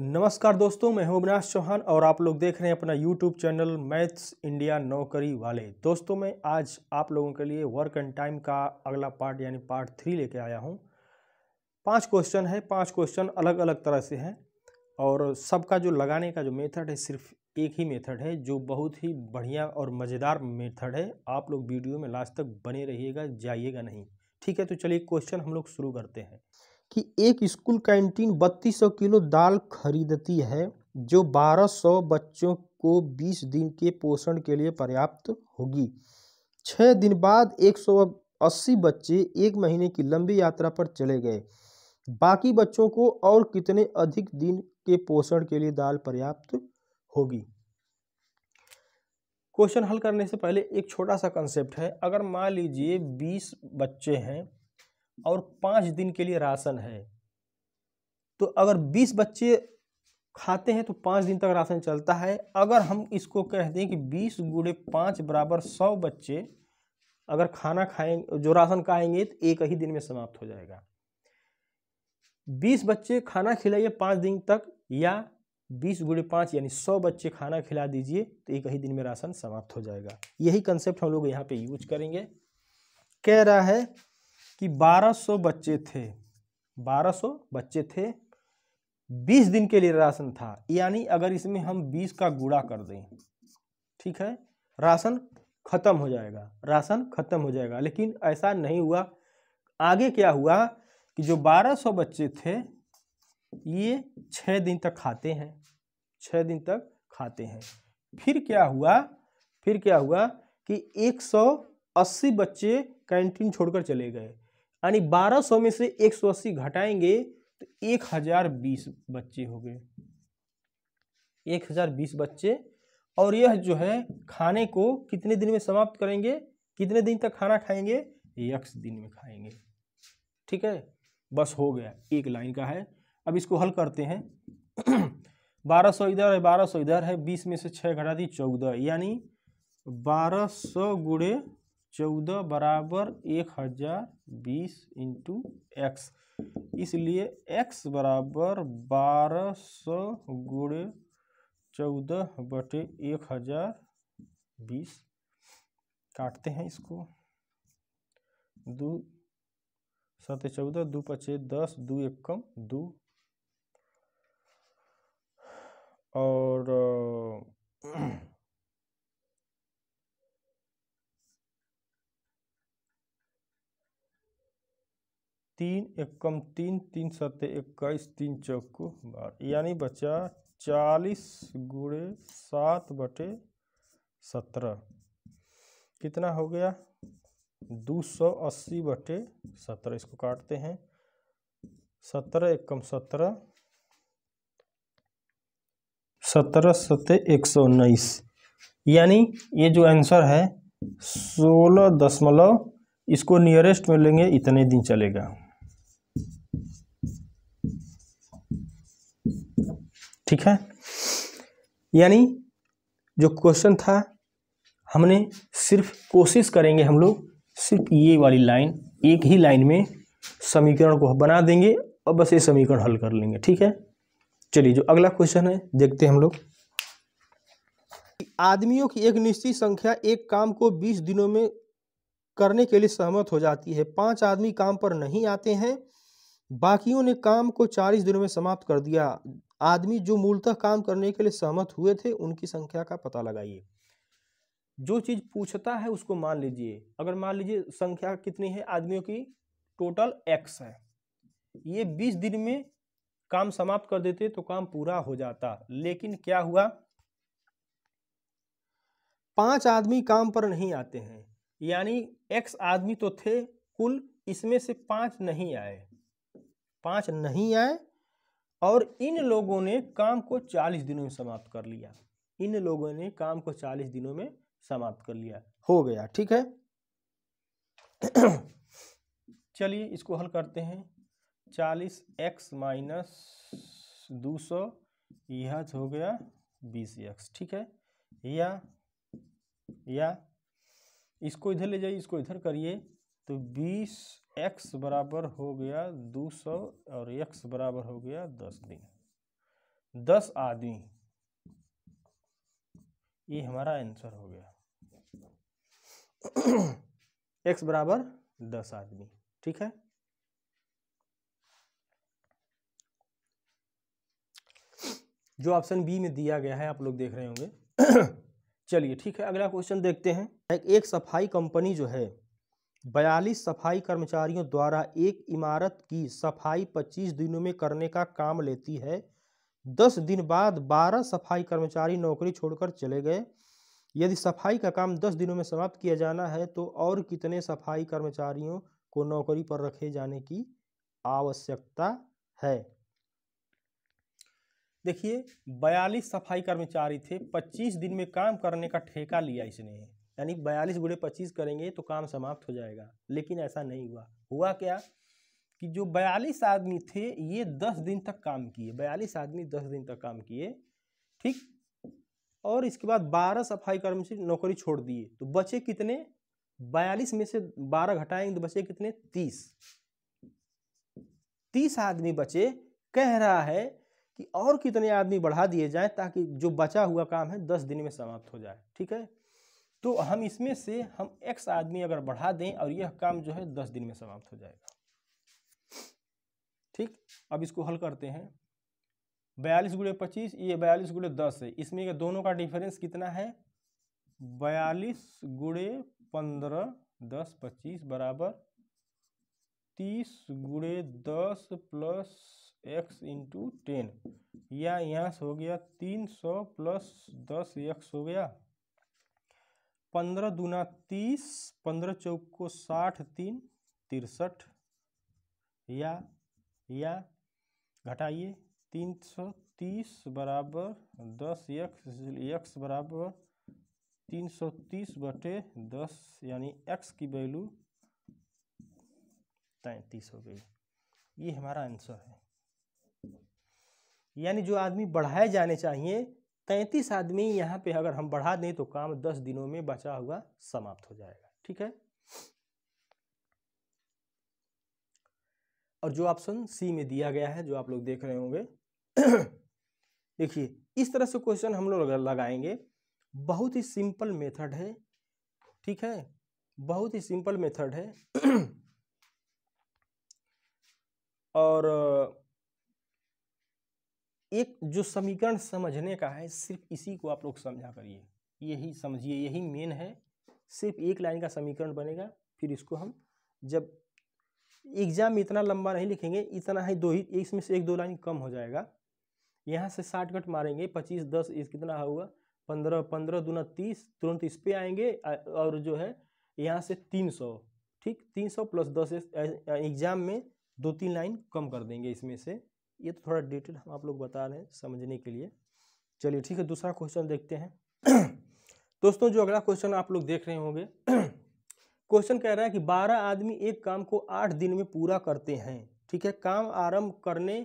नमस्कार दोस्तों मैं हूं अविनाश चौहान और आप लोग देख रहे हैं अपना यूट्यूब चैनल मैथ्स इंडिया नौकरी वाले दोस्तों मैं आज आप लोगों के लिए वर्क एंड टाइम का अगला पार्ट यानी पार्ट थ्री लेके आया हूं पांच क्वेश्चन है पांच क्वेश्चन अलग अलग तरह से हैं और सबका जो लगाने का जो मेथड है सिर्फ एक ही मेथड है जो बहुत ही बढ़िया और मज़ेदार मेथड है आप लोग वीडियो में लास्ट तक बने रहिएगा जाइएगा नहीं ठीक है तो चलिए क्वेश्चन हम लोग शुरू करते हैं कि एक स्कूल कैंटीन 3200 किलो दाल खरीदती है जो 1200 बच्चों को 20 दिन के पोषण के लिए पर्याप्त होगी छः दिन बाद 180 बच्चे एक महीने की लंबी यात्रा पर चले गए बाकी बच्चों को और कितने अधिक दिन के पोषण के लिए दाल पर्याप्त होगी क्वेश्चन हल करने से पहले एक छोटा सा कंसेप्ट है अगर मान लीजिए बीस बच्चे हैं और पाँच दिन के लिए राशन है तो अगर बीस बच्चे खाते हैं तो पाँच दिन तक राशन चलता है अगर हम इसको कह दें कि बीस गुड़े पाँच बराबर सौ बच्चे अगर खाना खाएंगे जो राशन खाएंगे तो एक ही दिन में समाप्त हो जाएगा बीस बच्चे खाना खिलाइए पाँच दिन तक या बीस गुड़े पाँच यानी सौ बच्चे खाना खिला दीजिए तो एक ही दिन में राशन समाप्त हो जाएगा यही कंसेप्ट हम लोग यहाँ पे यूज करेंगे कह रहा है कि 1200 बच्चे थे 1200 बच्चे थे 20 दिन के लिए राशन था यानी अगर इसमें हम 20 का गुड़ा कर दें ठीक है राशन ख़त्म हो जाएगा राशन ख़त्म हो जाएगा लेकिन ऐसा नहीं हुआ आगे क्या हुआ कि जो 1200 बच्चे थे ये छः दिन तक खाते हैं छः दिन तक खाते हैं फिर क्या हुआ फिर क्या हुआ कि 180 बच्चे कैंटीन छोड़कर चले गए यानी 1200 में से अस्सी घटाएंगे तो 1020 बच्चे हो गए 1020 बच्चे और यह जो है खाने को कितने दिन में समाप्त करेंगे कितने दिन तक खाना खाएंगे यक्स दिन में खाएंगे ठीक है बस हो गया एक लाइन का है अब इसको हल करते हैं 1200 इधर है 1200 इधर है 20 में से 6 घटा दी 14 यानी 1200 सौ गुड़े चौदह बराबर एक हज़ार बीस इंटू एक्स इसलिए एक्स बराबर बारह सौ गुड़े चौदह बटे एक हज़ार बीस काटते हैं इसको दो सत चौदह दो पचे दस दो एक कम दो और तीन एकम तीन तीन सत्य इक्कीस तीन चौको बार यानी बचा चालीस गुड़े सात बटे सत्रह कितना हो गया दो सौ अस्सी बटे सत्रह इसको काटते हैं सत्रह एकम सत्रह सत्रह सत्य एक सौ उन्नीस यानी ये जो आंसर है सोलह दशमलव इसको नियरेस्ट में लेंगे इतने दिन चलेगा ठीक है यानी जो क्वेश्चन था हमने सिर्फ कोशिश करेंगे हम लोग सिर्फ ये वाली लाइन एक ही लाइन में समीकरण को बना देंगे और बस ये समीकरण हल कर लेंगे ठीक है चलिए जो अगला क्वेश्चन है देखते हैं हम लोग आदमियों की एक निश्चित संख्या एक काम को बीस दिनों में करने के लिए सहमत हो जाती है पांच आदमी काम पर नहीं आते हैं बाकियों ने काम को चालीस दिनों में समाप्त कर दिया आदमी जो मूलतः काम करने के लिए सहमत हुए थे उनकी संख्या का पता लगाइए जो चीज़ पूछता है उसको मान लीजिए अगर मान लीजिए संख्या कितनी है आदमियों की टोटल एक्स है ये बीस दिन में काम समाप्त कर देते तो काम पूरा हो जाता लेकिन क्या हुआ पांच आदमी काम पर नहीं आते हैं यानी एक्स आदमी तो थे कुल इसमें से पांच नहीं आए पांच नहीं आए और इन लोगों ने काम को चालीस दिनों में समाप्त कर लिया इन लोगों ने काम को चालीस दिनों में समाप्त कर लिया हो गया ठीक है चलिए इसको हल करते हैं चालीस एक्स माइनस दो सौ यह हो गया बीस एक्स ठीक है या या इसको इधर ले जाइए इसको इधर करिए तो बीस एक्स बराबर हो गया दो सौ और एक्स बराबर हो गया दस दिन दस आदमी ये हमारा आंसर हो गया एक्स बराबर दस आदमी ठीक है जो ऑप्शन बी में दिया गया है आप लोग देख रहे होंगे चलिए ठीक है अगला क्वेश्चन देखते हैं एक सफाई कंपनी जो है बयालीस सफाई कर्मचारियों द्वारा एक इमारत की सफाई 25 दिनों में करने का काम लेती है दस दिन बाद 12 सफाई कर्मचारी नौकरी छोड़कर चले गए यदि सफाई का काम 10 दिनों में समाप्त किया जाना है तो और कितने सफाई कर्मचारियों को नौकरी पर रखे जाने की आवश्यकता है देखिए बयालीस सफाई कर्मचारी थे 25 दिन में काम करने का ठेका लिया इसने यानी बयालीस गुड़े पच्चीस करेंगे तो काम समाप्त हो जाएगा लेकिन ऐसा नहीं हुआ हुआ क्या कि जो बयालीस आदमी थे ये दस दिन तक काम किए बयालीस आदमी दस दिन तक काम किए ठीक और इसके बाद बारह सफाई कर्मचारी नौकरी छोड़ दिए तो बचे कितने बयालीस में से बारह घटाएंगे तो बचे कितने तीस तीस आदमी बचे कह रहा है कि और कितने आदमी बढ़ा दिए जाए ताकि जो बचा हुआ काम है दस दिन में समाप्त हो जाए ठीक है तो हम इसमें से हम एक्स आदमी अगर बढ़ा दें और यह काम जो है दस दिन में समाप्त हो जाएगा ठीक अब इसको हल करते हैं बयालीस गुड़े पच्चीस ये बयालीस गुड़े दस है इसमें यह दोनों का डिफरेंस कितना है बयालीस गुड़े पंद्रह दस पच्चीस बराबर तीस गुड़े दस प्लस एक्स इंटू टेन या यहाँ से हो गया तीन सौ प्लस दस एक्स हो गया पंद्रह दूना तीस पंद्रह चौक को साठ तीन तिरसठ या या घटाइए तीन सौ तीस बराबर दस यक्स यक्स बराबर तीन सौ तीस बटे दस यानी एक्स की वैल्यू तैतीस हो गई ये हमारा आंसर है यानी जो आदमी बढ़ाए जाने चाहिए तैंतीस आदमी यहाँ पे अगर हम बढ़ा दें तो काम दस दिनों में बचा हुआ समाप्त हो जाएगा ठीक है और जो ऑप्शन सी में दिया गया है जो आप लोग देख रहे होंगे देखिए इस तरह से क्वेश्चन हम लोग लगाएंगे बहुत ही सिंपल मेथड है ठीक है बहुत ही सिंपल मेथड है और एक जो समीकरण समझने का है सिर्फ इसी को आप लोग समझा करिए यही समझिए यही मेन है सिर्फ एक लाइन का समीकरण बनेगा फिर इसको हम जब एग्जाम में इतना लंबा नहीं लिखेंगे इतना ही दो ही इसमें से एक दो लाइन कम हो जाएगा यहाँ से साठ कट मारेंगे पच्चीस दस इस कितना होगा पंद्रह पंद्रह दूना तीस तुरंत इस पे आएंगे और जो है यहाँ से तीन सौ ठीक तीन सौ प्लस दस एग्जाम में दो तीन लाइन कम कर देंगे इसमें से ये तो थोड़ा डिटेल हम आप लोग बता रहे हैं समझने के लिए चलिए ठीक है दूसरा क्वेश्चन देखते हैं दोस्तों जो अगला क्वेश्चन आप लोग देख रहे होंगे क्वेश्चन कह रहा है कि बारह आदमी एक काम को आठ दिन में पूरा करते हैं ठीक है काम आरंभ करने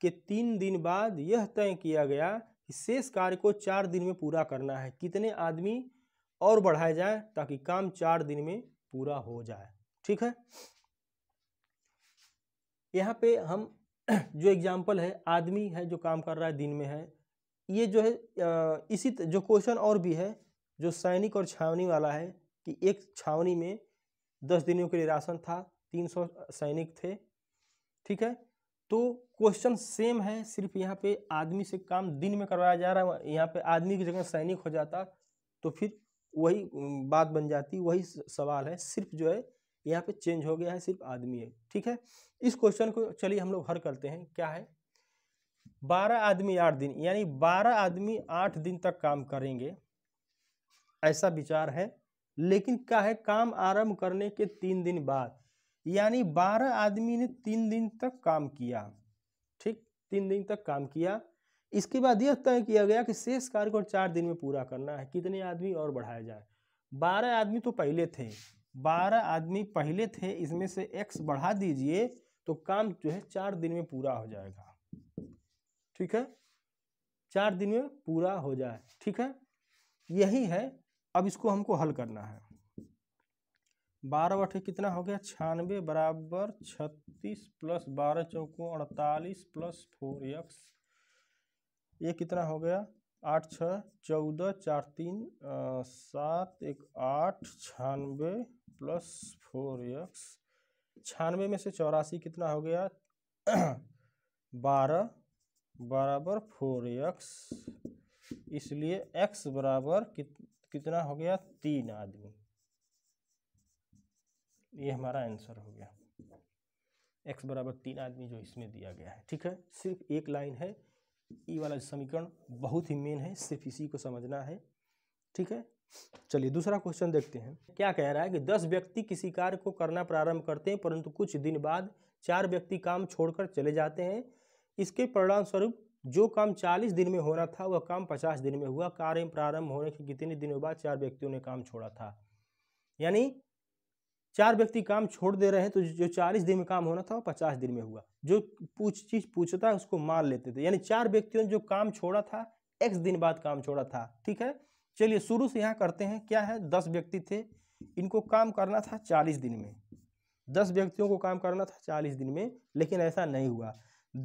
के तीन दिन बाद यह तय किया गया कि शेष कार्य को चार दिन में पूरा करना है कितने आदमी और बढ़ाए जाए ताकि काम चार दिन में पूरा हो जाए ठीक है यहाँ पे हम जो एग्जाम्पल है आदमी है जो काम कर रहा है दिन में है ये जो है इसी जो क्वेश्चन और भी है जो सैनिक और छावनी वाला है कि एक छावनी में दस दिनों के लिए राशन था तीन सौ सैनिक थे ठीक है तो क्वेश्चन सेम है सिर्फ यहाँ पे आदमी से काम दिन में करवाया जा रहा है यहाँ पे आदमी की जगह सैनिक हो जाता तो फिर वही बात बन जाती वही सवाल है सिर्फ जो है यहाँ पे चेंज हो गया है सिर्फ आदमी है ठीक है इस क्वेश्चन को चलिए हम लोग हर करते हैं क्या है बारह आदमी आठ दिन यानी बारह आदमी आठ दिन तक काम करेंगे ऐसा विचार है लेकिन क्या है काम आरंभ करने के तीन दिन बाद यानी बारह आदमी ने तीन दिन तक काम किया ठीक तीन दिन तक काम किया इसके बाद यह तय किया गया कि शेष कार्य को चार दिन में पूरा करना है कितने आदमी और बढ़ाया जाए बारह आदमी तो पहले थे बारह आदमी पहले थे इसमें से एक्स बढ़ा दीजिए तो काम जो है चार दिन में पूरा हो जाएगा ठीक है चार दिन में पूरा हो जाए ठीक है यही है अब इसको हमको हल करना है बारह बटे कितना हो गया छियानवे बराबर छत्तीस प्लस बारह चौको अड़तालीस प्लस फोर एक्स ये कितना हो गया आठ छः चौदह चार तीन सात एक आठ छियानवे प्लस फोर एक्स छियानवे में से चौरासी कितना हो गया बारह बराबर फोर एक्स इसलिए एक्स बराबर कित, कितना हो गया तीन आदमी ये हमारा आंसर हो गया एक्स बराबर तीन आदमी जो इसमें दिया गया है ठीक है सिर्फ एक लाइन है ई वाला समीकरण बहुत ही मेन है सिर्फ इसी को समझना है ठीक है चलिए दूसरा क्वेश्चन देखते हैं क्या कह रहा है कि दस व्यक्ति किसी कार्य को करना प्रारंभ करते हैं परंतु कुछ दिन बाद चार व्यक्ति काम छोड़कर चले जाते हैं इसके परिणाम स्वरूप जो काम चालीस दिन में होना था वह काम पचास दिन में हुआ कार्य प्रारंभ होने के कितने दिनों बाद चार व्यक्तियों ने काम छोड़ा था यानी चार व्यक्ति काम छोड़ दे रहे हैं तो जो चालीस दिन में काम होना था वो पचास दिन में हुआ जो पूछ चीज पूछता है उसको मान लेते थे यानी चार व्यक्तियों ने जो काम छोड़ा था एक्स दिन बाद काम छोड़ा था ठीक है चलिए शुरू से यहाँ करते हैं क्या है दस व्यक्ति थे इनको काम करना था चालीस दिन में दस व्यक्तियों को काम करना था चालीस दिन में लेकिन ऐसा नहीं हुआ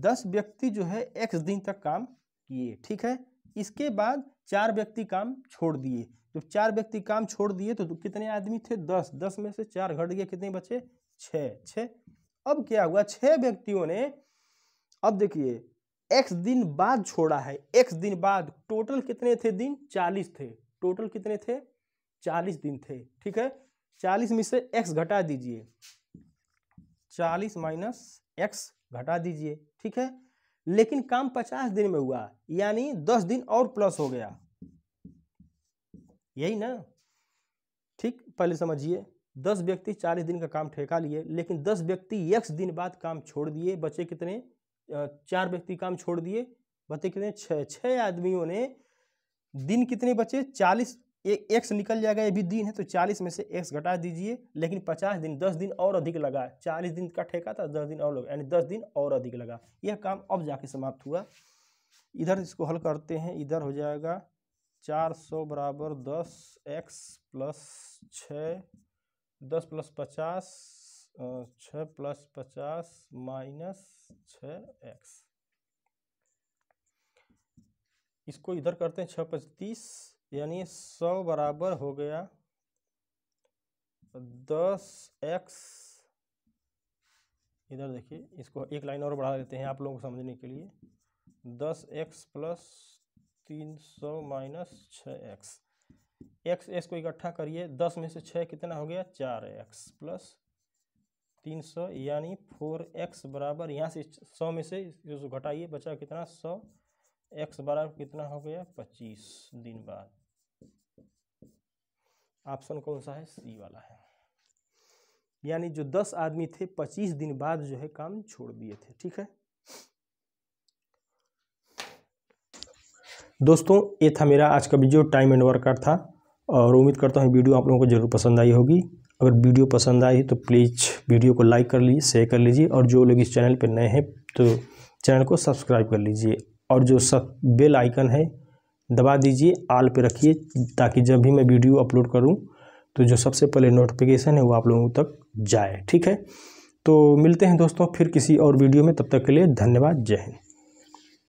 दस व्यक्ति जो है एक्स दिन तक काम किए ठीक है इसके बाद चार व्यक्ति काम छोड़ दिए जब चार व्यक्ति काम छोड़ दिए तो कितने आदमी थे दस दस में से चार घट गए कितने बचे छः छः अब क्या हुआ छः व्यक्तियों ने अब देखिए एक्स दिन बाद छोड़ा है एक्स दिन बाद टोटल कितने थे दिन चालीस थे टोटल कितने थे चालीस दिन थे ठीक है चालीस में से एक्स घटा दीजिए चालीस माइनस एक्स घटा दीजिए ठीक है लेकिन काम पचास दिन में हुआ यानी दस दिन और प्लस हो गया यही ना ठीक पहले समझिए दस व्यक्ति चालीस दिन का काम ठेका लिए लेकिन दस व्यक्ति एक दिन बाद काम छोड़ दिए बचे कितने चार व्यक्ति काम छोड़ दिए बताइए कितने छः छः आदमियों ने दिन कितने बचे चालीस एक एक्स निकल जाएगा ये भी दिन है तो चालीस में से एक्स घटा दीजिए लेकिन पचास दिन दस दिन और अधिक लगा चालीस दिन का ठेका था दस दिन और लगा यानी दस दिन और अधिक लगा यह काम अब जाके समाप्त हुआ इधर इसको हल करते हैं इधर हो जाएगा चार सौ बराबर दस एक्स प्लस छ दस प्लस पचास छ प्लस पचास माइनस छ एक्स इसको इधर करते हैं छ पच्चीस यानी सौ बराबर हो गया दस एक्स इधर देखिए इसको एक लाइन और बढ़ा देते हैं आप लोगों को समझने के लिए दस एक्स प्लस तीन सौ माइनस छ एक्स एक्स एक्स को इकट्ठा करिए दस में से छः कितना हो गया चार एक्स प्लस तीन सौ यानी फोर एक्स बराबर यहाँ से सौ में से जो घटाइए बचा कितना सौ एक्स बराबर कितना हो गया पच्चीस दिन बाद ऑप्शन कौन सा है सी वाला है यानी जो दस आदमी थे पच्चीस दिन बाद जो है काम छोड़ दिए थे ठीक है दोस्तों ये था मेरा आज का वीडियो टाइम एंड वर्क का था और उम्मीद करता हूँ वीडियो आप लोगों को जरूर पसंद आई होगी अगर वीडियो पसंद आई तो प्लीज़ वीडियो को लाइक कर लीजिए शेयर कर लीजिए और जो लोग इस चैनल पर नए हैं तो चैनल को सब्सक्राइब कर लीजिए और जो सब बेल आइकन है दबा दीजिए आल पे रखिए ताकि जब भी मैं वीडियो अपलोड करूं तो जो सबसे पहले नोटिफिकेशन है वो आप लोगों तक जाए ठीक है तो मिलते हैं दोस्तों फिर किसी और वीडियो में तब तक के लिए धन्यवाद जय हिंद